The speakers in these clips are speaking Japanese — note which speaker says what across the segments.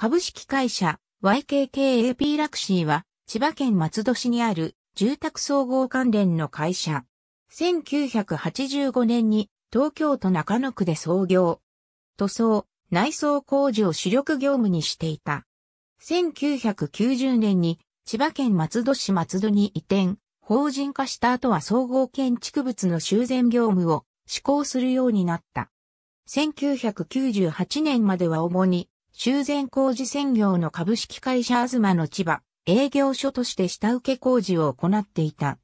Speaker 1: 株式会社 YKKAP ラクシーは千葉県松戸市にある住宅
Speaker 2: 総合関連の会社。1985年に東京都中野区で創業。塗装、内装工事を主力業務にしていた。1990年に千葉県松戸市松戸に移転、法人化した後は総合建築物の修繕業務を施行するようになった。1998年までは主に修繕工事専業の株式会社東の千葉、営業所として下請け工事を行っていた。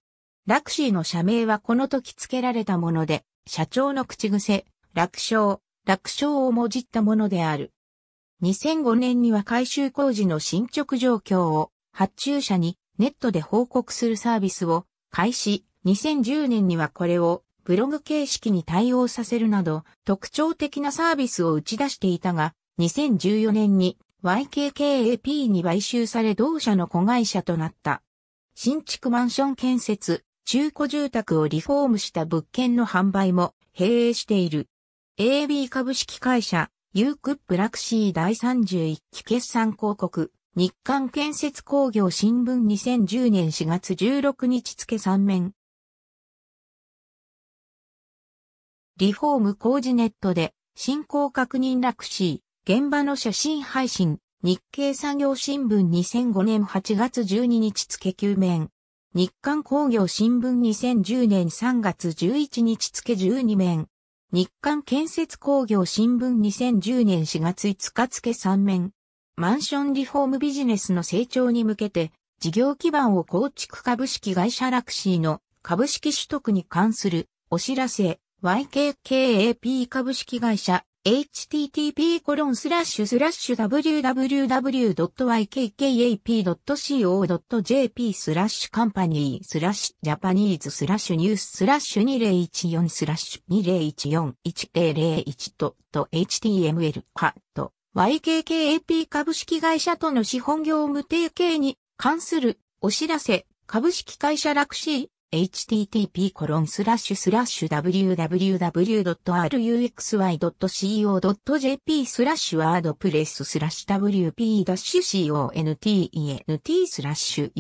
Speaker 2: ラクシーの社名はこの時付けられたもので、社長の口癖、楽勝、楽勝をもじったものである。2005年には改修工事の進捗状況を発注者にネットで報告するサービスを開始、2010年にはこれをブログ形式に対応させるなど特徴的なサービスを打ち出していたが、2014年に YKKAP に買収され同社の子会社となった。新築マンション建設、中古住宅をリフォームした物件の販売も併営している。AB 株式会社、ユークップラクシー第31期決算広
Speaker 1: 告、日刊建設工業新聞2010年4月16日付3面。リフォーム工事ネットで、進行確認ラクシー。現場の写真配信、日経
Speaker 2: 産業新聞2005年8月12日付9面。日刊工業新聞2010年3月11日付12面。日刊建設工業新聞2010年4月5日付3面。マンションリフォームビジネスの成長に向けて、事業基盤を構築株式会社ラクシーの株式取得に関するお知らせ、YKKAP 株式会社 http://www.ykkap.co.jp スラッシュカンパニースラッシュジャパニーズスラッシュニューススラッシュ2014スラッシュ20141001と html ハット YKKAP 株式会社との資本業務提携に関するお知らせ株式会社ラクシー http://www.ruxy.co.jp スラッシュワードプレススラッシュ wp-content スラッシュ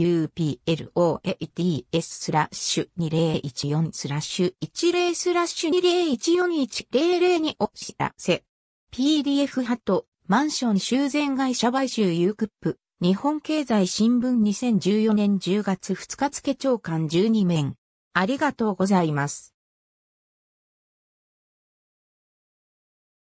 Speaker 2: uploads スラッシュ2014スラッシュ10スラッシュ2014100お知らせ PDF ハットマンション修繕会社買収ユ
Speaker 1: ークップ日本経済新聞2014年10月2日付長官12面。ありがとうございます。